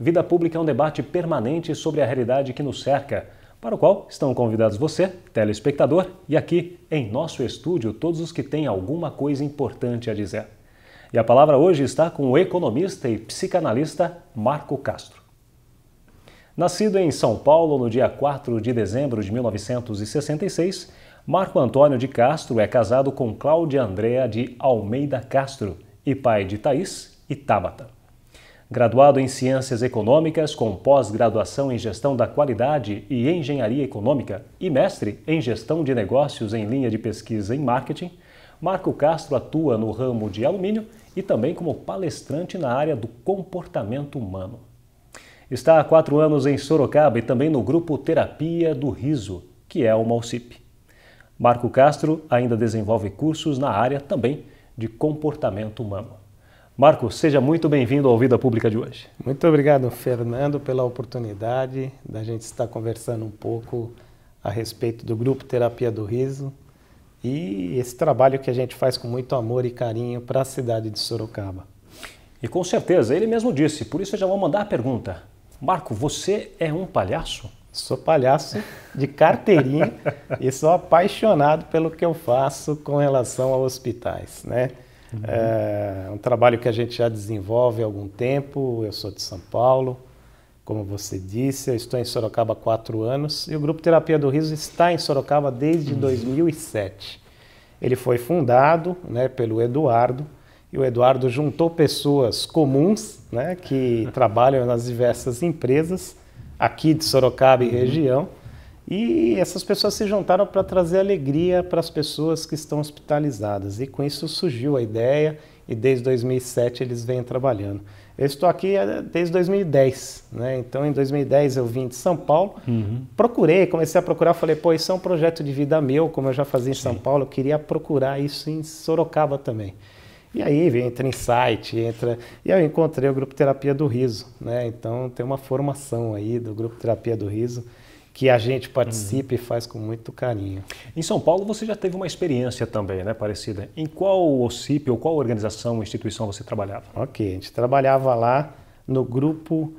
Vida Pública é um debate permanente sobre a realidade que nos cerca, para o qual estão convidados você, telespectador, e aqui em nosso estúdio todos os que têm alguma coisa importante a dizer. E a palavra hoje está com o economista e psicanalista Marco Castro. Nascido em São Paulo no dia 4 de dezembro de 1966, Marco Antônio de Castro é casado com Cláudia Andréa de Almeida Castro e pai de Thaís e Tabata. Graduado em Ciências Econômicas, com pós-graduação em Gestão da Qualidade e Engenharia Econômica e mestre em Gestão de Negócios em linha de pesquisa em Marketing, Marco Castro atua no ramo de alumínio e também como palestrante na área do comportamento humano. Está há quatro anos em Sorocaba e também no grupo Terapia do Riso, que é o OCIP. Marco Castro ainda desenvolve cursos na área também de comportamento humano. Marco, seja muito bem-vindo ao Vida Pública de hoje. Muito obrigado, Fernando, pela oportunidade da gente estar conversando um pouco a respeito do grupo Terapia do Riso e esse trabalho que a gente faz com muito amor e carinho para a cidade de Sorocaba. E com certeza, ele mesmo disse, por isso eu já vou mandar a pergunta. Marco, você é um palhaço? Sou palhaço de carteirinha e sou apaixonado pelo que eu faço com relação a hospitais, né? Uhum. É um trabalho que a gente já desenvolve há algum tempo. Eu sou de São Paulo, como você disse, eu estou em Sorocaba há quatro anos e o Grupo Terapia do Riso está em Sorocaba desde uhum. 2007. Ele foi fundado né, pelo Eduardo e o Eduardo juntou pessoas comuns né, que trabalham nas diversas empresas aqui de Sorocaba e uhum. região e essas pessoas se juntaram para trazer alegria para as pessoas que estão hospitalizadas. E com isso surgiu a ideia e desde 2007 eles vêm trabalhando. Eu estou aqui eh, desde 2010, né? Então em 2010 eu vim de São Paulo, uhum. procurei, comecei a procurar, falei, pô, isso é um projeto de vida meu, como eu já fazia em Sim. São Paulo, eu queria procurar isso em Sorocaba também. E aí entra em site, entra. E eu encontrei o Grupo Terapia do Riso, né? Então tem uma formação aí do Grupo Terapia do Riso que a gente participe uhum. e faz com muito carinho. Em São Paulo você já teve uma experiência também, né, parecida. Em qual OCIP ou qual organização ou instituição você trabalhava? Ok, a gente trabalhava lá no grupo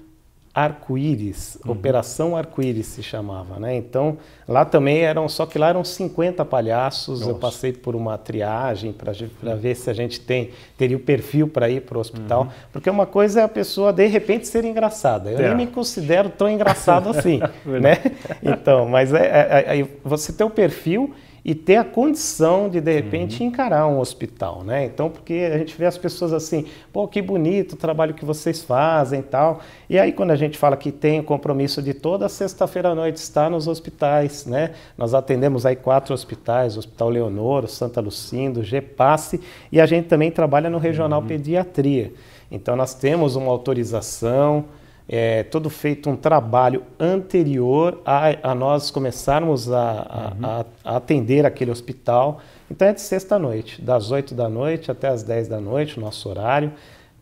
Arco-Íris, uhum. Operação Arco-Íris se chamava, né? Então, lá também eram, só que lá eram 50 palhaços, Nossa. eu passei por uma triagem para uhum. ver se a gente tem, teria o perfil para ir para o hospital, uhum. porque uma coisa é a pessoa de repente ser engraçada, eu é. nem me considero tão engraçado assim, né? Então, mas é, é, é, você tem o perfil e ter a condição de, de repente, uhum. encarar um hospital, né? Então, porque a gente vê as pessoas assim, pô, que bonito o trabalho que vocês fazem e tal. E aí, quando a gente fala que tem o compromisso de toda sexta-feira à noite estar nos hospitais, né? Nós atendemos aí quatro hospitais, o Hospital Leonor, Santa Lucinda, GEPASSE, e a gente também trabalha no Regional uhum. Pediatria. Então, nós temos uma autorização é todo feito um trabalho anterior a, a nós começarmos a, uhum. a, a, atender aquele hospital. Então é de sexta-noite, das 8 da noite até as 10 da noite, nosso horário.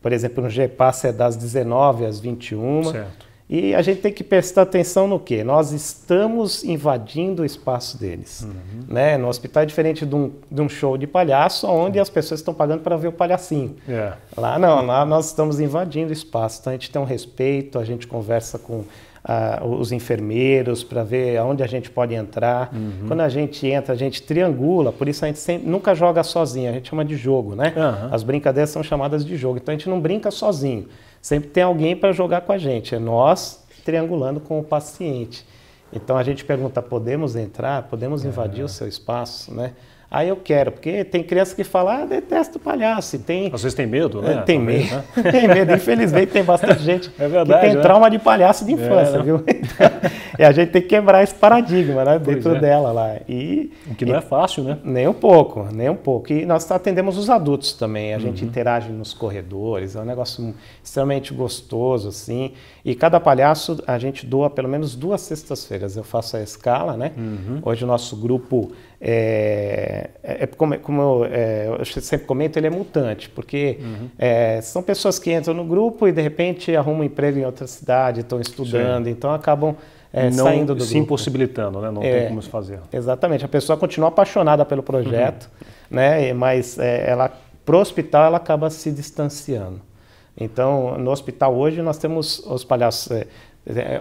Por exemplo, no GEPAS é das 19 às 21. Certo. E a gente tem que prestar atenção no que? Nós estamos invadindo o espaço deles. Uhum. Né? No hospital é diferente de um, de um show de palhaço, onde uhum. as pessoas estão pagando para ver o palhacinho. Yeah. É. Lá não, lá nós estamos invadindo o espaço. Então a gente tem um respeito, a gente conversa com ah, os enfermeiros para ver aonde a gente pode entrar. Uhum. Quando a gente entra, a gente triangula, por isso a gente sempre, nunca joga sozinho, a gente chama de jogo. Né? As brincadeiras são chamadas de jogo, então a gente não brinca sozinho sempre tem alguém para jogar com a gente, é nós triangulando com o paciente. Então a gente pergunta: podemos entrar? Podemos invadir é. o seu espaço? Né? Aí eu quero, porque tem criança que fala, ah, detesto palhaço. tem, Às vezes tem medo, né? É, tem Talvez, medo. Né? tem medo. Infelizmente tem bastante gente é verdade, que tem né? trauma de palhaço de é, infância, é, viu? Então, e a gente tem que quebrar esse paradigma né? dentro é. dela lá. E, o que não e, é fácil, né? Nem um pouco, nem um pouco. E nós atendemos os adultos também. A gente uhum. interage nos corredores, é um negócio extremamente gostoso, assim. E cada palhaço a gente doa pelo menos duas sextas-feiras. Eu faço a escala, né? Uhum. Hoje o nosso grupo é, é, é como, é, como eu, é, eu, sempre comento, ele é mutante, porque uhum. é, são pessoas que entram no grupo e de repente arrumam um emprego em outra cidade, estão estudando, Sim. então acabam é, Não saindo do se grupo. impossibilitando, né? Não é, tem como se fazer. Exatamente, a pessoa continua apaixonada pelo projeto, uhum. né? Mas ela pro hospital ela acaba se distanciando. Então, no hospital hoje nós temos os palhaços,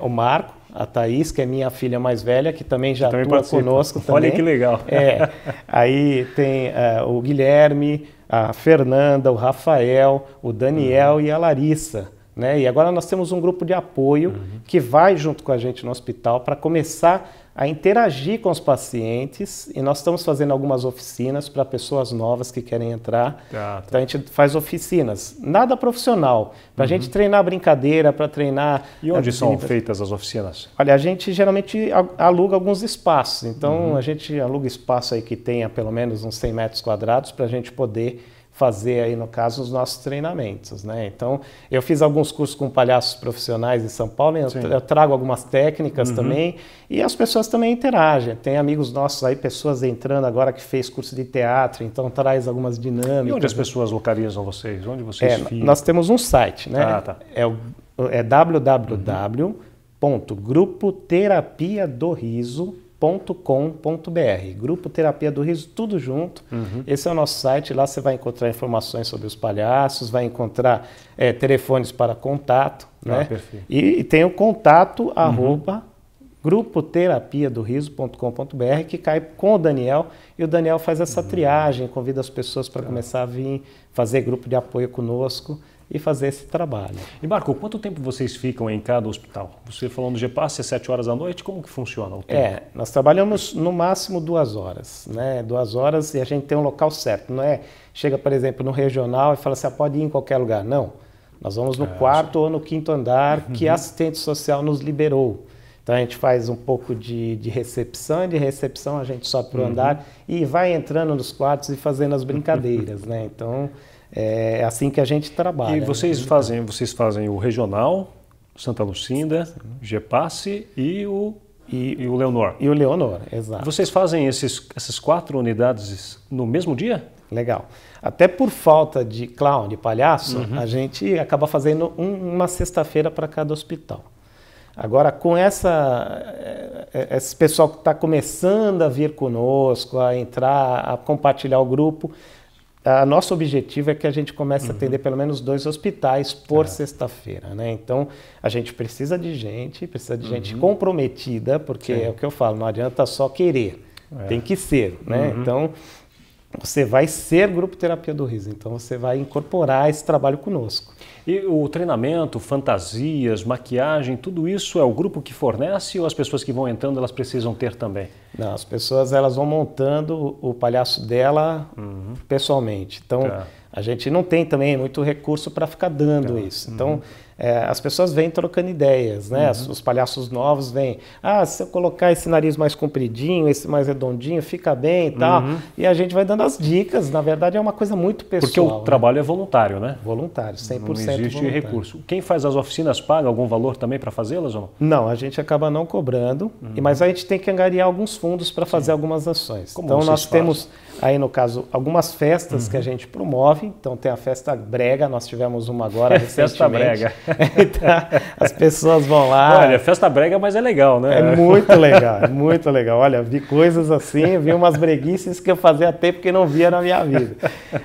o Marco, a Thaís, que é minha filha mais velha, que também já que atua participa. conosco. Também. Olha que legal. É. Aí tem uh, o Guilherme, a Fernanda, o Rafael, o Daniel uhum. e a Larissa. Né? E agora nós temos um grupo de apoio uhum. que vai junto com a gente no hospital para começar a interagir com os pacientes e nós estamos fazendo algumas oficinas para pessoas novas que querem entrar. Ah, tá. Então a gente faz oficinas, nada profissional, para a uhum. gente treinar brincadeira, para treinar. E onde é, são feitas as oficinas? Olha, a gente geralmente aluga alguns espaços, então uhum. a gente aluga espaço aí que tenha pelo menos uns 100 metros quadrados para a gente poder fazer aí no caso os nossos treinamentos, né? Então eu fiz alguns cursos com palhaços profissionais em São Paulo, eu, eu trago algumas técnicas uhum. também e as pessoas também interagem. Tem amigos nossos aí, pessoas entrando agora que fez curso de teatro, então traz algumas dinâmicas. E onde as pessoas localizam vocês? Onde vocês é, ficam? Nós temos um site, né? Ah, tá. É, é www.grupoterapiadoriso.com com.br Grupo Terapia do Riso, tudo junto. Uhum. Esse é o nosso site. Lá você vai encontrar informações sobre os palhaços, vai encontrar é, telefones para contato. Ah, né? E, e, tem o contato uhum. arroba grupoterapiadoriso.com.br que cai com o Daniel e o Daniel faz essa uhum. triagem, convida as pessoas para tá. começar a vir fazer grupo de apoio conosco e fazer esse trabalho. E Marco, quanto tempo vocês ficam em cada hospital? Você falou no GEPASS, é 7 horas da noite, como que funciona o tempo? É, nós trabalhamos no máximo duas horas, né? Duas horas e a gente tem um local certo, não é chega, por exemplo, no regional e fala assim, ah, pode ir em qualquer lugar. Não, nós vamos no é, quarto ou no quinto andar uhum. que a assistente social nos liberou. Então a gente faz um pouco de, de recepção e de recepção a gente sobe para o uhum. andar e vai entrando nos quartos e fazendo as brincadeiras, né? Então... É assim que a gente trabalha. E né? vocês né? fazem, vocês fazem o regional, Santa Lucinda, Gepasse e o e, e, o Leonor. E o Leonor, exato. Vocês fazem esses, essas quatro unidades no mesmo dia? Legal. Até por falta de clown, de palhaço, uhum. a gente acaba fazendo um, uma sexta-feira para cada hospital. Agora, com essa, é, é, esse pessoal que está começando a vir conosco, a entrar, a compartilhar o grupo, a nosso objetivo é que a gente comece uhum. a atender pelo menos dois hospitais por é. sexta-feira, né? Então, a gente precisa de gente, precisa de uhum. gente comprometida, porque Sim. é o que eu falo, não adianta só querer, é. tem que ser, né? Uhum. Então, você vai ser grupo terapia do riso, então você vai incorporar esse trabalho conosco. E o treinamento, fantasias, maquiagem, tudo isso é o grupo que fornece ou as pessoas que vão entrando elas precisam ter também? Não, as pessoas elas vão montando o palhaço dela uhum. pessoalmente. Então tá. a gente não tem também muito recurso para ficar dando tá. isso. Então uhum é, as pessoas vêm trocando ideias, né? Uhum. Os palhaços novos vêm. Ah, se eu colocar esse nariz mais compridinho, esse mais redondinho, fica bem e tal. Uhum. E a gente vai dando as dicas. Na verdade, é uma coisa muito pessoal. Porque o né? trabalho é voluntário, né? Voluntário, 100% Não existe voluntário. recurso. Quem faz as oficinas paga algum valor também para fazê-las ou não? Não, a gente acaba não cobrando, uhum. mas a gente tem que angariar alguns fundos para fazer Sim. algumas ações. Como então, nós fazem? temos aí, no caso, algumas festas que a uhum. gente promove. Então, tem a festa brega, nós tivemos uma agora recentemente. festa brega. então, as pessoas vão lá. Olha, festa brega, mas é legal, né? É muito legal, é muito legal. Olha, vi coisas assim, vi umas breguices que eu fazia tempo que não via na minha vida.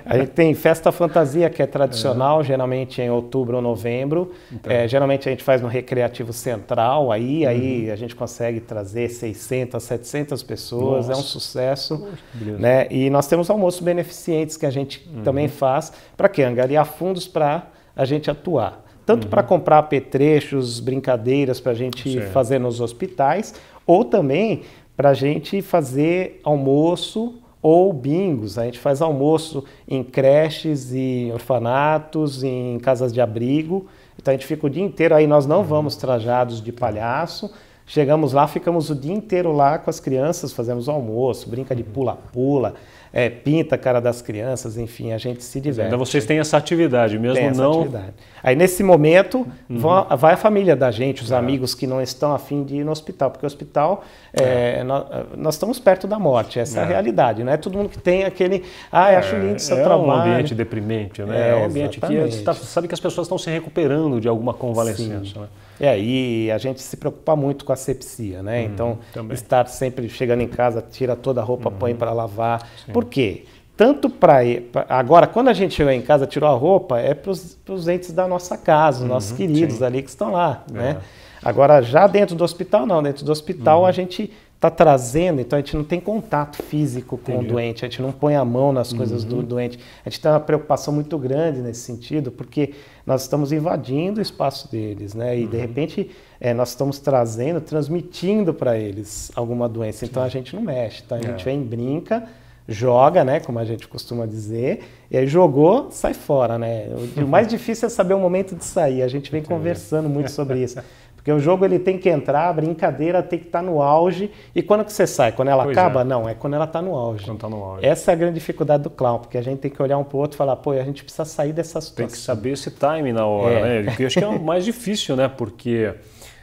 A gente tem festa fantasia, que é tradicional, uhum. geralmente em outubro ou novembro. Então. É, geralmente a gente faz no Recreativo Central, aí, uhum. aí a gente consegue trazer 600, 700 pessoas, Nossa. é um sucesso. Poxa, né? E nós temos almoços beneficentes que a gente uhum. também faz para quê? Angariar fundos para a gente atuar tanto uhum. para comprar apetrechos, brincadeiras para a gente certo. fazer nos hospitais, ou também para a gente fazer almoço ou bingos. A gente faz almoço em creches e orfanatos, em casas de abrigo. Então a gente fica o dia inteiro aí, nós não uhum. vamos trajados de palhaço. Chegamos lá, ficamos o dia inteiro lá com as crianças, fazemos almoço, brinca de uhum. pula-pula, é, pinta a cara das crianças, enfim, a gente se é, diverte. Ainda então vocês têm essa atividade, mesmo essa não atividade. Aí nesse momento uhum. vão, vai a família da gente, os é. amigos que não estão afim de ir no hospital, porque o hospital é. É, nós, é, nós, estamos perto da morte, essa é a é. realidade, não é todo mundo que tem aquele ah, acho é, lindo seu é trabalho. É um ambiente deprimente, né? É, um ambiente exatamente. que tá, sabe que as pessoas estão se recuperando de alguma convalescença. Né? É, e a gente se preocupa muito com a sepsia, né? Hum, então, também. estar sempre chegando em casa, tira toda a roupa, uhum. põe para lavar. Sim. Por quê? tanto para agora quando a gente chegou em casa tirou a roupa é para os entes da nossa casa, uhum, nossos queridos sim. ali que estão lá, é. né? Agora já dentro do hospital não, dentro do hospital uhum. a gente está trazendo, então a gente não tem contato físico com Entendi. o doente, a gente não põe a mão nas coisas uhum. do doente. A gente tem uma preocupação muito grande nesse sentido, porque nós estamos invadindo o espaço deles, né? E uhum. de repente é, nós estamos trazendo, transmitindo para eles alguma doença. Então a gente não mexe, tá? a gente é. vem, brinca joga, né, como a gente costuma dizer, e aí jogou, sai fora, né? O, o mais difícil é saber o momento de sair. A gente vem conversando muito sobre isso. Porque o jogo ele tem que entrar, a brincadeira tem que estar tá no auge. E quando que você sai? Quando ela pois acaba? É. Não, é quando ela está no auge. Quando tá no auge. Essa é a grande dificuldade do clown, porque a gente tem que olhar um para o outro e falar, pô, a gente precisa sair dessa situação. Tem que saber esse time na hora, é. né? Eu acho que é o mais difícil, né? Porque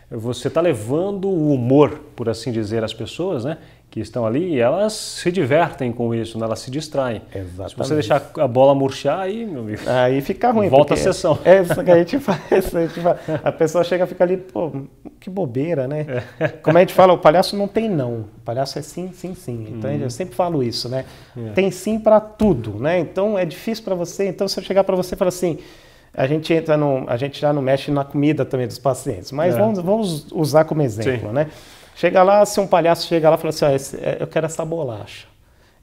você está levando o humor, por assim dizer, às pessoas, né? que estão ali e elas se divertem com isso, né? elas se distraem. Exatamente. Se você deixar a bola murchar, aí, meu amigo. Aí fica ruim. Volta a sessão. É, é isso que a gente faz. A, gente faz. a pessoa chega e fica ali, pô, que bobeira, né? É. Como a gente fala, o palhaço não tem não. O palhaço é sim, sim, sim. Então hum. eu sempre falo isso, né? É. Tem sim para tudo, né? Então é difícil para você. Então se eu chegar para você e falar assim. A gente entra no, a gente já não mexe na comida também dos pacientes, mas é. vamos, vamos usar como exemplo, sim. né? Chega lá, se um palhaço chega lá e fala assim, ah, eu quero essa bolacha.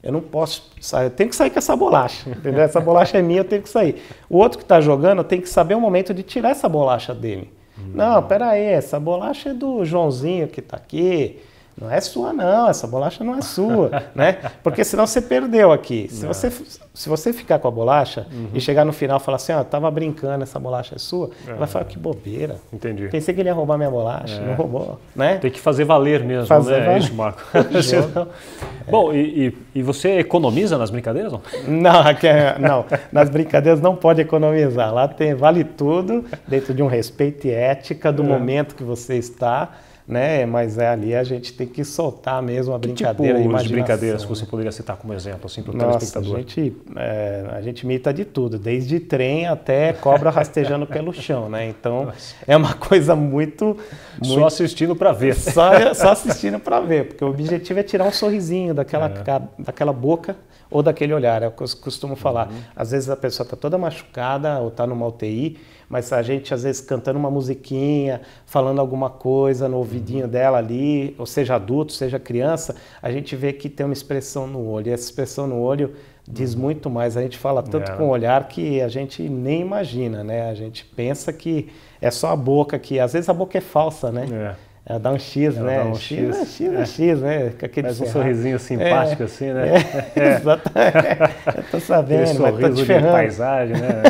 Eu não posso sair, eu tenho que sair com essa bolacha, entendeu? Essa bolacha é minha, eu tenho que sair. O outro que está jogando tem que saber o momento de tirar essa bolacha dele. Hum. Não, pera aí, essa bolacha é do Joãozinho que está aqui não é sua, não, essa bolacha não é sua, né? Porque senão você perdeu aqui. Se, não. você, se você ficar com a bolacha uhum. e chegar no final e falar assim, ó, oh, tava brincando, essa bolacha é sua, é. vai falar, que bobeira. Entendi. Pensei que ele ia roubar minha bolacha, é. não roubou, né? Tem que fazer valer mesmo, né? fazer né? Valer. É isso, Marco. é. Bom, e, e, e, você economiza nas brincadeiras, não? Não, aqui, é, não, nas brincadeiras não pode economizar. Lá tem, vale tudo dentro de um respeito e ética do é. momento que você está né? Mas é ali a gente tem que soltar mesmo a tipo brincadeira. Tipo de brincadeiras que você poderia citar como exemplo, assim, para o telespectador? A gente, é, a gente imita de tudo, desde trem até cobra rastejando pelo chão, né? Então Nossa. é uma coisa muito. muito... Só assistindo para ver. Só, só assistindo para ver, porque o objetivo é tirar um sorrisinho daquela, é. daquela boca ou daquele olhar, é o que eu costumo falar. Uhum. Às vezes a pessoa está toda machucada ou está numa UTI mas a gente às vezes cantando uma musiquinha, falando alguma coisa no ouvidinho dela ali, ou seja adulto, seja criança, a gente vê que tem uma expressão no olho. E essa expressão no olho diz uhum. muito mais. A gente fala tanto é. com o olhar que a gente nem imagina, né? A gente pensa que é só a boca que às vezes a boca é falsa, né? É. Ela dá um X, Ela né? Dá um X, X, X, é. X né? Com aquele Faz um sorrisinho simpático é. assim, né? É, é. Exatamente. Eu tô sabendo, aquele mas tô te ferrando. De paisagem, né?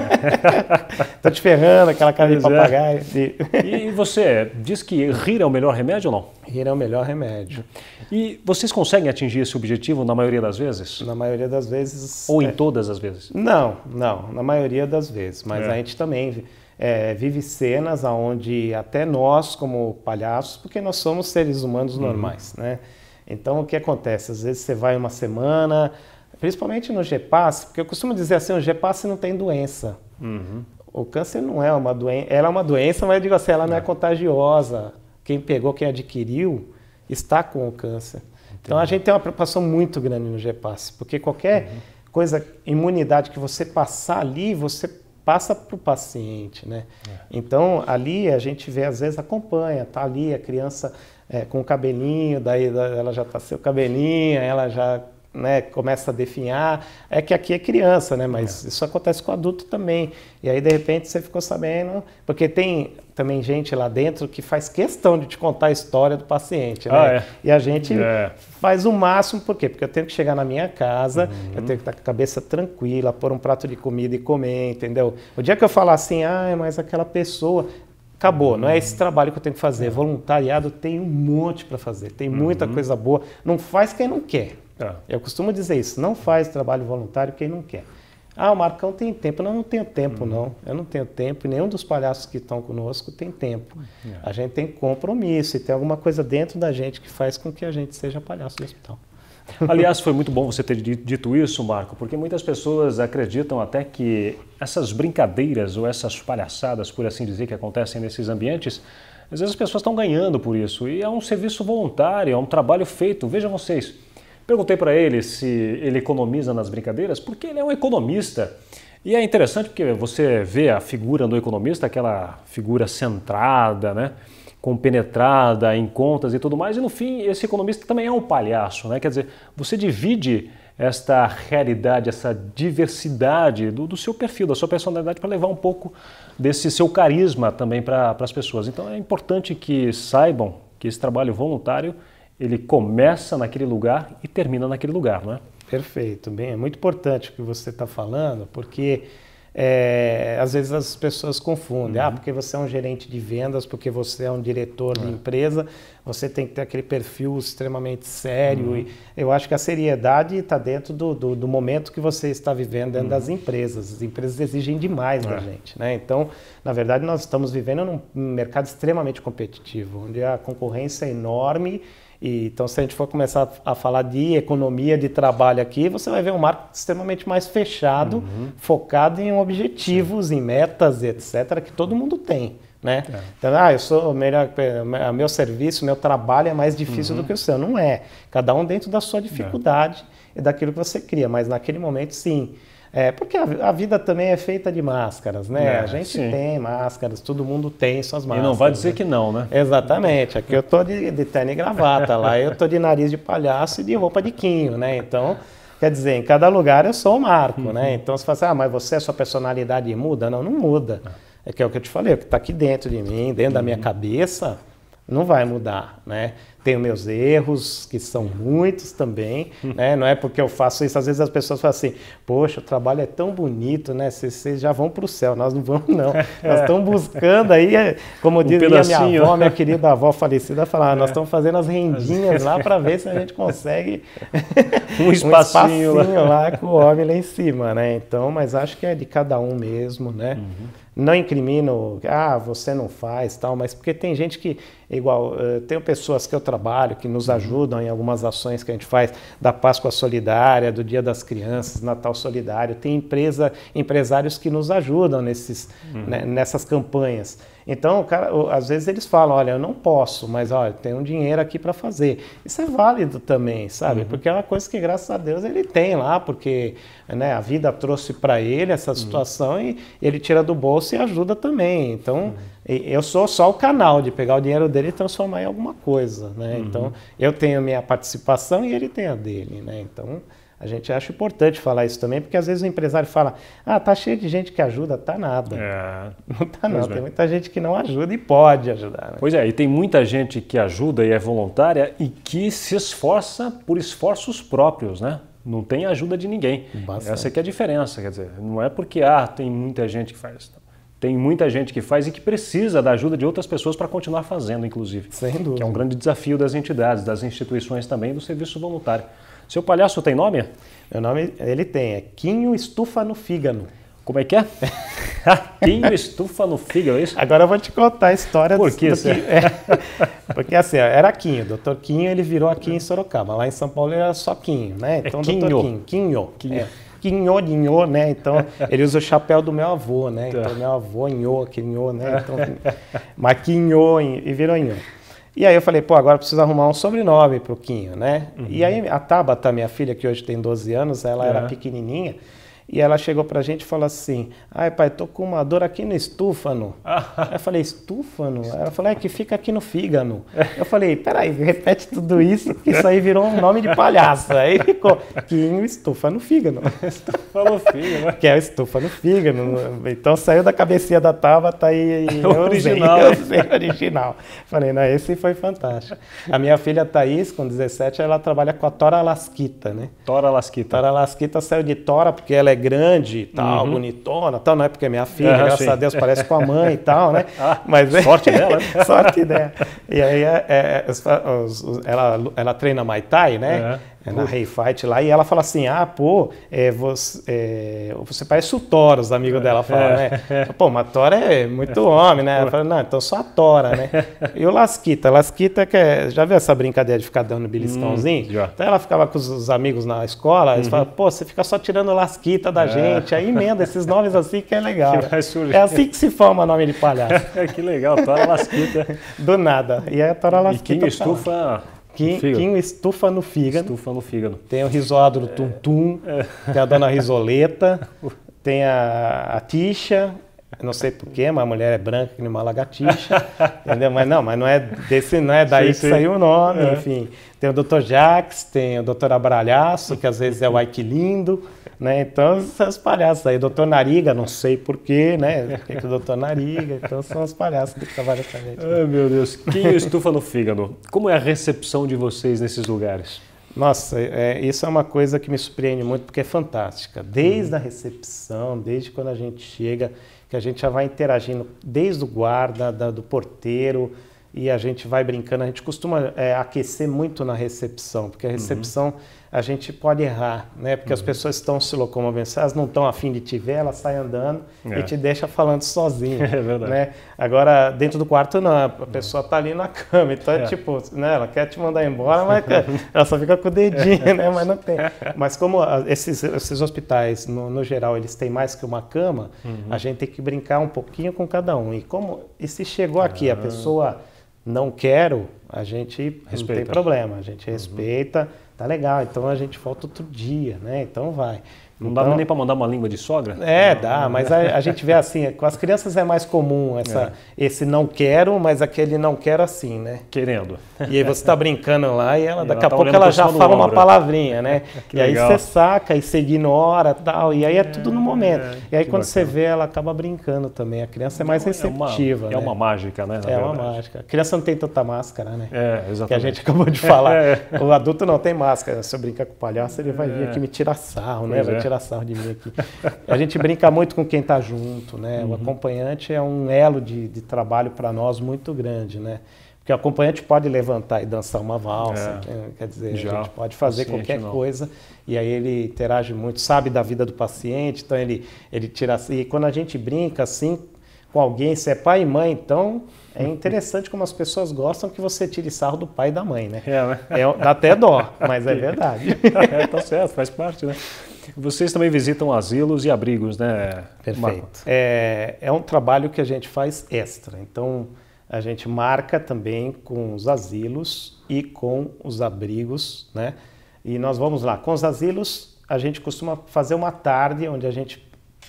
tô te ferrando, aquela cara pois é. de papagaio. E você, diz que rir é o melhor remédio ou não? Rir é o melhor remédio. E vocês conseguem atingir esse objetivo na maioria das vezes? Na maioria das vezes. Ou em é. todas as vezes? Não, não, na maioria das vezes. Mas é. a gente também é, vive cenas onde até nós, como palhaços, porque nós somos seres humanos uhum. normais, uhum. né? Então, o que acontece? Às vezes você vai uma semana, principalmente no GPAS, porque eu costumo dizer assim, o GPAS não tem doença. Uhum. O câncer não é uma doença, ela é uma doença, mas eu digo assim, ela não é, é contagiosa. Quem pegou, quem adquiriu, está com o câncer. Entendi. Então, a gente tem uma preocupação muito grande no GPAS, porque qualquer uhum. coisa, imunidade que você passar ali, você passa para o paciente, né? É. Então ali a gente vê às vezes acompanha, tá ali a criança é, com o cabelinho, daí ela já tá sem seu cabelinho, ela já né, começa a definhar. É que aqui é criança, né? Mas é. isso acontece com adulto também. E aí, de repente, você ficou sabendo. Porque tem também gente lá dentro que faz questão de te contar a história do paciente, né? Ah, é. E a gente é. faz o máximo, por quê? Porque eu tenho que chegar na minha casa, uhum. eu tenho que estar com a cabeça tranquila, pôr um prato de comida e comer, entendeu? O dia que eu falar assim, ah, é mas aquela pessoa. Acabou, não é uhum. esse trabalho que eu tenho que fazer. É. Voluntariado tem um monte para fazer, tem muita uhum. coisa boa. Não faz quem não quer. Ah. Eu costumo dizer isso, não faz trabalho voluntário quem não quer. Ah, o Marcão tem tempo. Não, eu não tenho tempo, uhum. não. Eu não tenho tempo e nenhum dos palhaços que estão conosco tem tempo. Uhum. A gente tem compromisso e tem alguma coisa dentro da gente que faz com que a gente seja palhaço do hospital. Aliás, foi muito bom você ter dito isso, Marco, porque muitas pessoas acreditam até que essas brincadeiras ou essas palhaçadas, por assim dizer, que acontecem nesses ambientes, às vezes as pessoas estão ganhando por isso. E é um serviço voluntário, é um trabalho feito. Vejam vocês, Perguntei para ele se ele economiza nas brincadeiras, porque ele é um economista. E é interessante porque você vê a figura do economista, aquela figura centrada, né? compenetrada em contas e tudo mais, e no fim esse economista também é um palhaço, né? Quer dizer, você divide esta realidade, essa diversidade do, do seu perfil, da sua personalidade, para levar um pouco desse seu carisma também para as pessoas. Então é importante que saibam que esse trabalho voluntário ele começa naquele lugar e termina naquele lugar, não é? Perfeito, bem, é muito importante o que você está falando, porque é, às vezes as pessoas confundem, ah, uhum. ah, porque você é um gerente de vendas, porque você é um diretor uhum. de é. empresa, você tem que ter aquele perfil extremamente sério. Uhum. E eu acho que a seriedade está dentro do, do, do, momento que você está vivendo dentro das uhum. empresas. As empresas exigem demais da é. gente, né? Então, na verdade, nós estamos vivendo num mercado extremamente competitivo, onde a concorrência é enorme e, então, se a gente for começar a falar de economia de trabalho aqui, você vai ver um marco extremamente mais fechado, uhum. focado em objetivos, Sim. em metas, etc., que todo mundo tem. Né? É. Então, ah, eu sou melhor, é, meu serviço, meu trabalho é mais difícil uhum. do que o seu. Não é. Cada um dentro da sua dificuldade é. e daquilo que você cria. Mas naquele momento, sim, é, porque a, a, vida também é feita de máscaras, né? É, a gente sim. tem máscaras, todo mundo tem suas máscaras. E não vai dizer né? que não, né? Exatamente. Aqui eu tô de, de terno e gravata, lá eu tô de nariz de palhaço e de roupa de quinho, né? Então, quer dizer, em cada lugar eu sou o Marco, né? uhum. né? Então você fala assim, ah, mas você, a sua personalidade muda? Não, não muda. É que é o que eu te falei, o que está aqui dentro de mim, dentro uhum. da minha cabeça, não vai mudar, né? Tenho meus erros, que são muitos também, hum. né? Não é porque eu faço isso. Às vezes as pessoas falam assim, poxa, o trabalho é tão bonito, né? Vocês já vão para o céu, nós não vamos não. É. Nós estamos buscando aí, como um dizia minha avó, minha querida avó falecida, falar, ah, nós estamos é. fazendo as rendinhas lá para ver se a gente consegue um espacinho, um lá. com o homem lá em cima, né? Então, mas acho que é de cada um mesmo, né? Uhum. Não incrimino, ah, você não faz, tal, mas porque tem gente que é igual eh, tem pessoas que eu trabalho que nos ajudam em algumas ações que a gente faz da Páscoa Solidária, do Dia das Crianças, Natal Solidário. Tem empresa, empresários que nos ajudam nesses, uhum. né, nessas campanhas. Então, cara, às vezes eles falam, olha, eu não posso, mas olha, tem um dinheiro aqui para fazer. Isso é válido também, sabe? Uhum. Porque é uma coisa que graças a Deus ele tem lá, porque né, a vida trouxe para ele essa uhum. situação uhum. e ele tira do bolso e ajuda também. Então uhum eu sou só o canal de pegar o dinheiro dele e transformar em alguma coisa, né? Uhum. Então, eu tenho minha participação e ele tem a dele, né? Então, a gente acha importante falar isso também, porque às vezes o empresário fala: "Ah, tá cheio de gente que ajuda, tá nada". É. Não tá não, tem muita gente que não ajuda e pode ajudar, né? Pois é, e tem muita gente que ajuda e é voluntária e que se esforça por esforços próprios, né? Não tem ajuda de ninguém. Bastante. Essa é que é a diferença, quer dizer, não é porque ah, tem muita gente que faz isso tem muita gente que faz e que precisa da ajuda de outras pessoas para continuar fazendo, inclusive. Sem dúvida. Que é um grande desafio das entidades, das instituições também, do serviço voluntário. Seu palhaço tem nome? Meu nome ele tem, é Quinho Estufa no Fígado. Como é que é? Quinho Estufa no Fígado, é isso? Agora eu vou te contar a história Por que, do, do é, Porque assim, era Quinho, doutor Quinho, ele virou aqui em Sorocaba. Lá em São Paulo ele era só Quinho, né? É então, é Quinho. doutor Quinho. Quinho. Quinho. É que nho, né? Então, ele usa o chapéu do meu avô, né? Tá. Então, meu avô nho, aquele nho, né? Então, maquinho e virou nhô. E aí eu falei, pô, agora preciso arrumar um sobrenome pro Quinho, né? Uhum. E aí a Tabata, minha filha, que hoje tem 12 anos, ela uhum. era pequenininha, e ela chegou pra gente e falou assim: Ai, pai, tô com uma dor aqui no estúfano. eu falei: Estúfano? Ela falou: É que fica aqui no fígado. Eu falei: Peraí, repete tudo isso, que isso aí virou um nome de palhaço. Aí ficou: Quinho estufa fígado. estufano fígado. Que é o no fígado. Então saiu da cabecinha da tábua, tá aí. Eu original. Usei, eu usei original. Falei: Não, esse foi fantástico. A minha filha Thaís, com 17, ela trabalha com a Tora Lasquita, né? Tora Lasquita. Tora Lasquita saiu de Tora porque ela é grande e tal, uhum. bonitona tal. é porque é minha filha, ah, graças sim. a Deus, parece com a mãe e tal, né? Ah, Mas, é sorte dela. Né? sorte dela. E aí é, é, é ela, ela treina Muay Thai, né? Uhum é, na Rei Fight lá, e ela fala assim: ah, pô, é, você, é, você parece o Thoros, amigo dela né? É. fala, né? Pô, mas Thor é muito homem, né? Ela fala, não, então só a Tora, né? E o Lasquita, Lasquita que é, já viu essa brincadeira de ficar dando beliscãozinho? Hum, já. então ela ficava com os amigos na escola, eles uhum. falavam, pô, você fica só tirando Lasquita da é. gente, aí emenda esses nomes assim que é legal. Que vai É assim que se forma nome de palhaço. É, que legal, Tora Lasquita. Do nada, e é a Tora Lasquita. E quem estufa... Fala Quim, Quim estufa no fígado. Estufa no fígado. Tem o risoado do tum-tum, é. é. tem a dona Risoleta, tem a, a Tisha, não sei porquê, mas a mulher é branca que nem uma lagartixa, entendeu? Mas não, mas não é desse, não é daí sim, que sim. saiu o nome, é. enfim. Tem o Dr. Jax, tem o Dr. Abralhaço, que às vezes é o Ai que lindo, né? Então, são os palhaços aí. Dr. Nariga, não sei porquê, né? Tem o Dr. Nariga, então são os palhaços que trabalham com a gente. Né? Ai, meu Deus, quem é estufa no fígado? Como é a recepção de vocês nesses lugares? Nossa, é, isso é uma coisa que me surpreende muito porque é fantástica. Desde hum. a recepção, desde quando a gente chega, que a gente já vai interagindo desde o guarda, da, do porteiro, e a gente vai brincando. A gente costuma é, aquecer muito na recepção, porque a uhum. recepção uhum a gente pode errar, né? Porque uhum. as pessoas estão se locomovendo, elas não estão afim de te ver, elas saem andando é. e te deixa falando sozinho. É verdade. Né? Agora, dentro do quarto não, a pessoa está ali na cama, então é, é tipo, né? ela quer te mandar embora, mas ela só fica com o dedinho, é. né? Mas não tem. Mas como esses, esses hospitais, no, no geral, eles têm mais que uma cama, uhum. a gente tem que brincar um pouquinho com cada um. E como e se chegou aqui, a ah. pessoa não quero, a gente respeita. não tem problema, a gente uhum. respeita, uhum. tá legal, então a gente volta outro dia, né? Então vai. Não então, dá nem para mandar uma língua de sogra? É, dá, mas a, a gente vê assim, com as crianças é mais comum essa, é. esse não quero, mas aquele não quero assim, né? Querendo. E aí você está brincando lá e ela, e daqui ela a tá pouco ela já fala uma palavrinha, né? Que e legal. aí você saca e você ignora tal, e aí é, tudo no é, momento. É, e aí quando bacana. você vê, ela acaba brincando também. A criança é mais é receptiva. É uma, né? uma mágica, né? é verdade. uma mágica. A criança não tem tanta máscara, né? É, exatamente. Que a gente acabou de falar. É. O adulto não tem máscara. Se eu brincar com o palhaço, ele vai vir aqui me tirar sarro, né? tirar sarro de mim aqui. A gente brinca muito com quem está junto, né? Uhum. O acompanhante é um elo de, de trabalho para nós muito grande, né? Porque o acompanhante pode levantar e dançar uma valsa, é, quer dizer, já, a gente pode fazer qualquer não. coisa e aí ele interage muito, sabe da vida do paciente, então ele, ele tira. E quando a gente brinca assim com alguém, se é pai e mãe, então é interessante como as pessoas gostam que você tire sarro do pai e da mãe, né? É, né? É, dá até dó, mas é verdade. é, tá certo, faz parte, né? Vocês também visitam asilos e abrigos, né? Perfeito. É, é um trabalho que a gente faz extra. Então, a gente marca também com os asilos e com os abrigos, né? E nós vamos lá. Com os asilos, a gente costuma fazer uma tarde onde a gente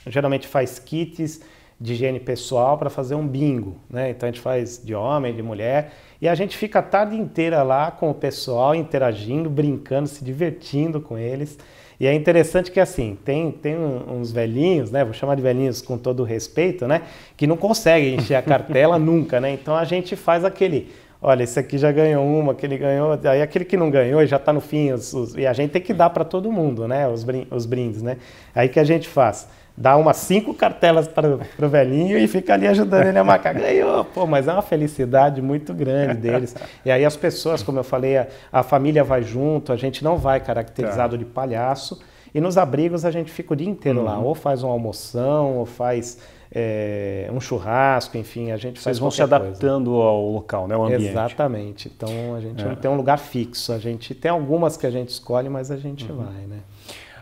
geralmente faz kits de higiene pessoal para fazer um bingo, né? Então a gente faz de homem, de mulher, e a gente fica a tarde inteira lá com o pessoal interagindo, brincando, se divertindo com eles. E é interessante que assim, tem, tem uns velhinhos, né? Vou chamar de velhinhos com todo respeito, né? Que não conseguem encher a cartela nunca, né? Então a gente faz aquele olha, esse aqui já ganhou uma, aquele ganhou, aí aquele que não ganhou já está no fim, os, os, e a gente tem que dar para todo mundo, né, os, brin os brindes, né, aí que a gente faz dá umas cinco cartelas para o velhinho e fica ali ajudando ele a marcar. Ganhou, pô, mas é uma felicidade muito grande deles. E aí as pessoas, como eu falei, a, a família vai junto, a gente não vai caracterizado tá. de palhaço. E nos abrigos a gente fica o dia inteiro uhum. lá, ou faz uma almoção, ou faz é, um churrasco, enfim, a gente Vocês vão se adaptando coisa. ao local, né? Ao ambiente. Exatamente. Então a gente é. não tem um lugar fixo, a gente tem algumas que a gente escolhe, mas a gente uhum. vai, né?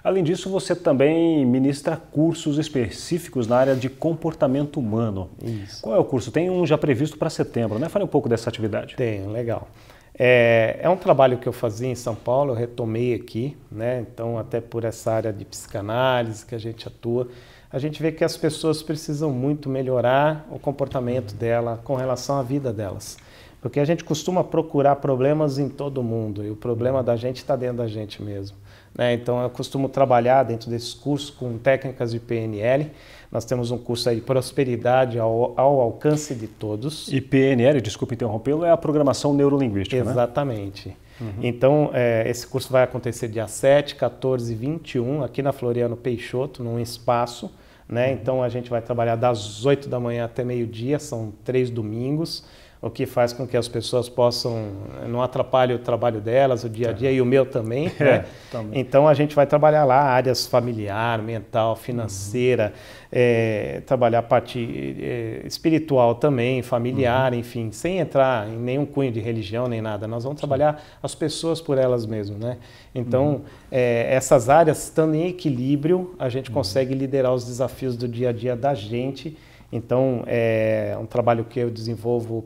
Além disso, você também ministra cursos específicos na área de comportamento humano. Isso. Qual é o curso? Tem um já previsto para setembro, né? Fale um pouco dessa atividade. Tem, legal. É, é, um trabalho que eu fazia em São Paulo, eu retomei aqui, né? Então, até por essa área de psicanálise que a gente atua, a gente vê que as pessoas precisam muito melhorar o comportamento dela com relação à vida delas. Porque a gente costuma procurar problemas em todo mundo e o problema da gente está dentro da gente mesmo. Né? Então, eu costumo trabalhar dentro desses cursos com técnicas de PNL. Nós temos um curso aí de prosperidade ao, ao alcance de todos. E PNL, desculpe interrompê-lo, é a programação neurolinguística, né? Exatamente. Né? Uhum. Então, é, esse curso vai acontecer dia 7, 14 e 21, aqui na Floriano Peixoto, num espaço. Né? Uhum. Então, a gente vai trabalhar das 8 da manhã até meio-dia, são três domingos o que faz com que as pessoas possam eh, não atrapalhe o trabalho delas, o dia a dia é. e o meu também, é, né? também, Então a gente vai trabalhar lá áreas familiar, mental, uhum. financeira, uhum. é, trabalhar a parte eh, espiritual também, familiar, uhum. enfim, sem entrar em nenhum cunho de religião nem nada. Nós vamos trabalhar Sim. as pessoas por elas mesmas, né? Então uhum. essas áreas estando em equilíbrio, a gente uhum. consegue liderar os desafios do dia a dia da gente. Então, é um trabalho que eu desenvolvo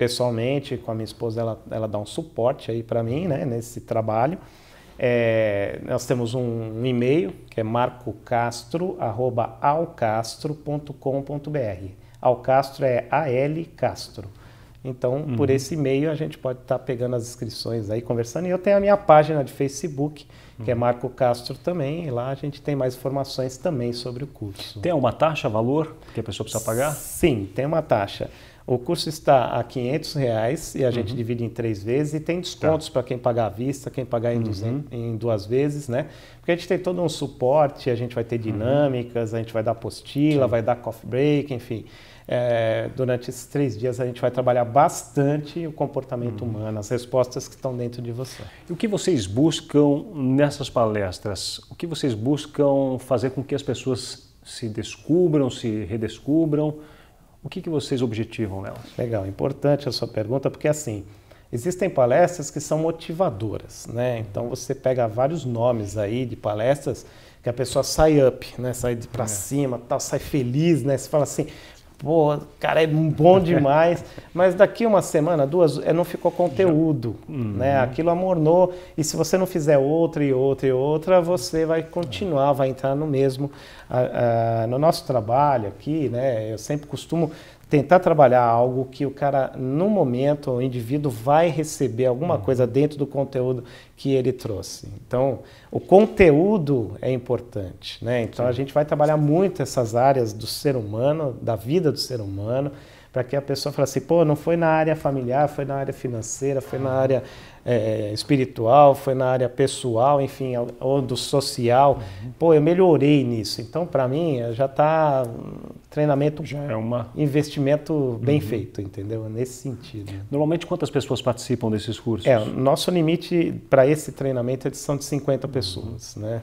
pessoalmente com a minha esposa, ela, ela dá um suporte aí para mim, né, nesse trabalho. É, nós temos um, um e-mail que é marcocastro@alcastro.com.br. Alcastro é A L Castro. Então, uhum. por esse e-mail a gente pode estar tá pegando as inscrições aí, conversando. E eu tenho a minha página de Facebook, que é uhum. Marco Castro também. E lá a gente tem mais informações também sobre o curso. Tem alguma taxa, valor que a pessoa precisa pagar? Sim, tem uma taxa. O curso está a 500 reais e a gente uhum. divide em três vezes e tem tá. descontos tá. para quem pagar à vista, quem pagar em, uhum. duas, em, duas vezes, né? Porque a gente tem todo um suporte, a gente vai ter uhum. dinâmicas, a gente vai dar apostila, vai dar coffee break, enfim. É, durante esses três dias a gente vai trabalhar bastante o comportamento uhum. humano, as respostas que estão dentro de você. E o que vocês buscam nessas palestras? O que vocês buscam fazer com que as pessoas se descubram, se redescubram? O que, que vocês objetivam nelas? Legal, importante a sua pergunta, porque assim, existem palestras que são motivadoras, né? Então você pega vários nomes aí de palestras que a pessoa sai up, né? Sai de para é. cima, tal, sai feliz, né? Você fala assim, pô, cara, é bom demais. Mas daqui uma semana, duas, é, não ficou conteúdo, uhum. né? Aquilo amornou. E se você não fizer outra e outra e outra, você vai continuar, vai entrar no mesmo. no nosso trabalho aqui, né? Eu sempre costumo tentar trabalhar algo que o cara, no momento, o indivíduo vai receber alguma uhum. coisa dentro do conteúdo que ele trouxe. Então, o conteúdo é importante. Né? Então, a gente vai trabalhar muito essas áreas do ser humano, da vida do ser humano, para que a pessoa fale assim, pô, não foi na área familiar, foi na área financeira, foi na uhum. área é, espiritual, foi na área pessoal, enfim, ou do social. Uhum. Pô, eu melhorei nisso. Então, para mim, já está treinamento, já é uma investimento bem uhum. feito, entendeu? Nesse sentido. Normalmente, quantas pessoas participam desses cursos? É, nosso limite para esse treinamento é de são de 50 pessoas, né?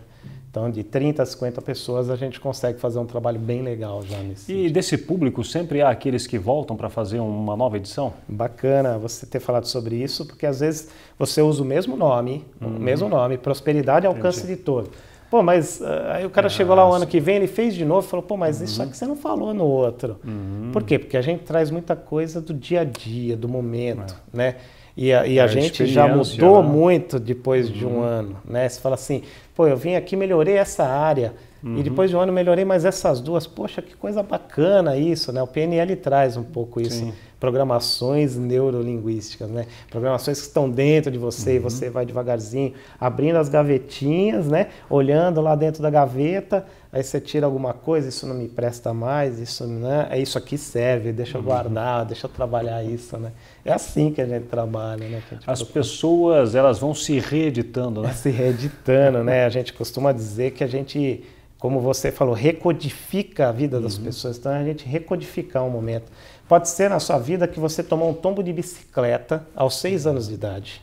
Então, de 30 a 50 pessoas, a gente consegue fazer um trabalho bem legal já nesse. E sentido. desse público, sempre há aqueles que voltam para fazer uma nova edição? Bacana você ter falado sobre isso, porque às vezes você usa o mesmo nome, hum. o uhum. mesmo nome, prosperidade ao alcance de todo Pô, mas ah, aí o cara ah, chegou lá o ano que vem, ele fez de novo, falou, pô, mas uhum. isso aqui você não falou no outro. Uhum. Por quê? Porque a gente traz muita coisa do dia a dia, do momento, é. né? E a, e a, é a gente já mudou né? muito depois uhum. de um uhum. ano, né? Você fala assim, Pô, eu vim aqui, melhorei essa área. Uhum. E depois de um ano melhorei mais essas duas. Poxa, que coisa bacana isso, né? O PNL traz um pouco isso. Sim programações neurolinguísticas, né? Programações que estão dentro de você, uhum. você vai devagarzinho, abrindo as gavetinhas, né? Olhando lá dentro da gaveta, aí você tira alguma coisa, isso não me presta mais, isso né? isso aqui serve, deixa eu uhum. guardar, deixa eu trabalhar isso, né? É assim que a gente trabalha, né? Gente As procura. pessoas, elas vão se reeditando, né? se reeditando, né? A gente costuma dizer que a gente como você falou, recodifica a vida das uhum. pessoas. Então é a gente recodificar um momento. Pode ser na sua vida que você tomou um tombo de bicicleta aos seis anos de idade.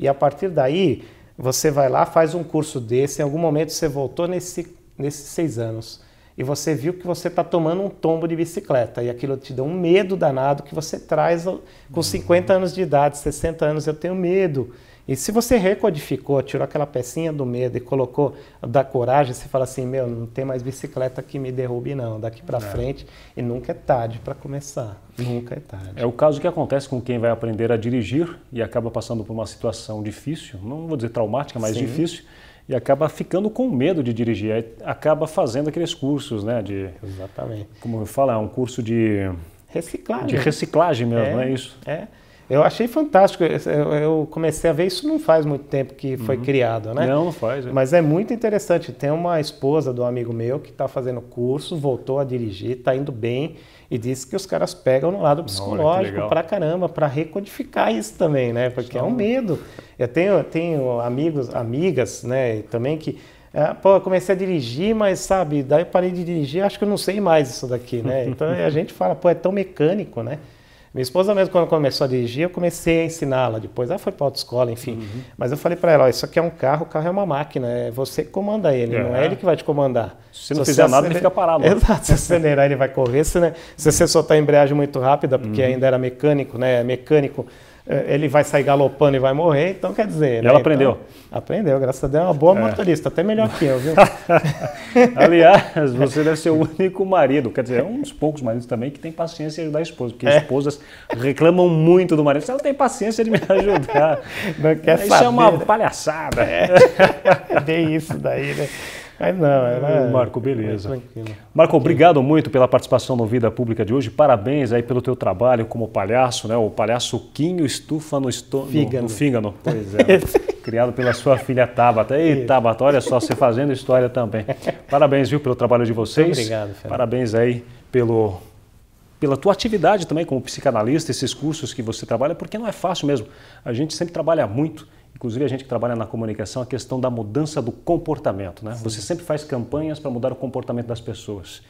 E a partir daí, você vai lá, faz um curso desse, em algum momento você voltou nesse, nesses seis anos. E você viu que você está tomando um tombo de bicicleta. E aquilo te dá um medo danado que você traz com 50 anos de idade, 60 anos. Eu tenho medo e se você recodificou, tirou aquela pecinha do medo e colocou da coragem, você fala assim, meu, não tem mais bicicleta que me derrube não, daqui para é. frente, e nunca é tarde para começar, nunca é tarde. É o caso que acontece com quem vai aprender a dirigir e acaba passando por uma situação difícil, não vou dizer traumática, mas Sim. difícil, e acaba ficando com medo de dirigir, acaba fazendo aqueles cursos, né, de... Exatamente. Como eu falo, é um curso de... Reciclagem. De reciclagem mesmo, é, não é isso? É. Eu achei fantástico. Eu comecei a ver isso não faz muito tempo que foi uhum. criado, né? Não, não faz. É. Mas é muito interessante. Tem uma esposa do amigo meu que está fazendo curso, voltou a dirigir, está indo bem e disse que os caras pegam no lado psicológico para pra caramba, para recodificar isso também, né? Porque é um medo. Eu tenho, tenho amigos, amigas, né, também que ah, pô, eu comecei a dirigir, mas sabe, daí eu parei de dirigir, acho que eu não sei mais isso daqui, né? Então a gente fala, pô, é tão mecânico, né? Minha esposa mesmo, quando começou a dirigir, eu comecei a ensiná-la depois. Ela foi para autoescola, enfim. Uhum. Mas eu falei para ela, isso aqui é um carro, o carro é uma máquina, é você que comanda ele, é. não é ele que vai te comandar. Se, se não fizer nada, ele fica parado. Exato, se acelerar ele vai correr. Se, né, se você soltar a embreagem muito rápida, porque uhum. ainda era mecânico, né, mecânico, é, ele vai sair galopando e vai morrer, então quer dizer. E ela né? aprendeu. Então, aprendeu, graças a Deus, é uma boa é. motorista, até melhor que eu, viu? Aliás, você deve ser o único marido, quer dizer, é um dos poucos maridos também que tem paciência de ajudar a esposa, porque é. esposas reclamam muito do marido, se ela tem paciência de me ajudar. Não quer Isso saber. é uma né? palhaçada. É. é bem isso daí, né? Aí não, é, ela é Marco, beleza. Marco, obrigado muito pela participação no Vida Pública de hoje. Parabéns aí pelo teu trabalho como palhaço, né? O palhaço Quinho estufa no, estômago. fígado. No, fígado. Pois é. Criado pela sua filha Tabata. Ei, Tabata, olha só, você fazendo história também. Parabéns, viu, pelo trabalho de vocês. Muito obrigado, Fernando. Parabéns aí pelo pela tua atividade também como psicanalista, esses cursos que você trabalha, porque não é fácil mesmo. A gente sempre trabalha muito inclusive a gente que trabalha na comunicação, a questão da mudança do comportamento. Né? Você sempre faz campanhas para mudar o comportamento das pessoas.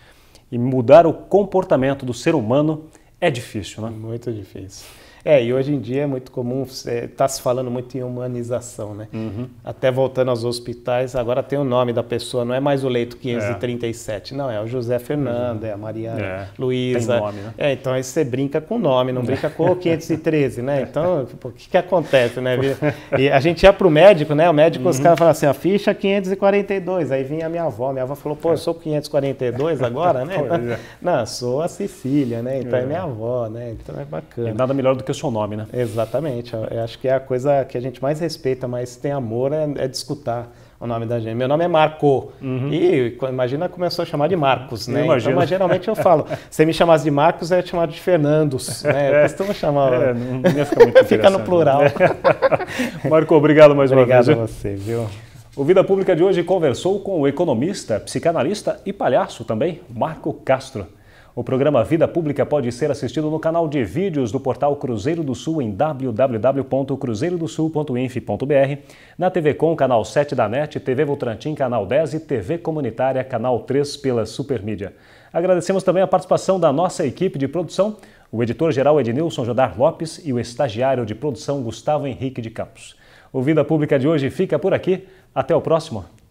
E mudar o comportamento do ser humano é difícil, né? Muito difícil. É, e hoje em dia é muito comum, está é, se falando muito em humanização, né? Uhum. Até voltando aos hospitais, agora tem o nome da pessoa, não é mais o leito 537, é. não, é o José Fernando, uhum. é a Maria é. Luísa. Né? É, então aí você brinca com o nome, não brinca com o 513, né? Então, o que, que acontece, né? E a gente ia para o médico, né? O médico, uhum. os caras falavam assim, a ficha 542, é aí vinha a minha avó, minha avó falou, pô, eu é. sou 542 agora, né? não, sou a Cecília, né? Então é, minha avó, né? Então é bacana. E nada melhor do que o seu nome, né? Exatamente. Eu acho que é a coisa que a gente mais respeita, mas tem amor, é, é escutar o nome da gente. Meu nome é Marco. Uhum. E imagina, começou a chamar de Marcos, né? Imagina. Então, mas, geralmente eu falo, se me chamasse de Marcos, eu ia chamar de Fernandos, né? Eu é. costumo chamar. É, não ia ficar muito Fica no né? plural. Né? Marco, obrigado mais obrigado uma vez. Obrigado a você, viu? O Vida Pública de hoje conversou com o economista, psicanalista e palhaço também, Marco Castro. O programa Vida Pública pode ser assistido no canal de vídeos do portal Cruzeiro do Sul em www.cruzeirodosul.inf.br, na TV Com, canal 7 da NET, TV Voltrantim, canal 10 e TV Comunitária, canal 3 pela Supermídia. Agradecemos também a participação da nossa equipe de produção, o editor-geral Ednilson Jodar Lopes e o estagiário de produção Gustavo Henrique de Campos. O Vida Pública de hoje fica por aqui. Até o próximo.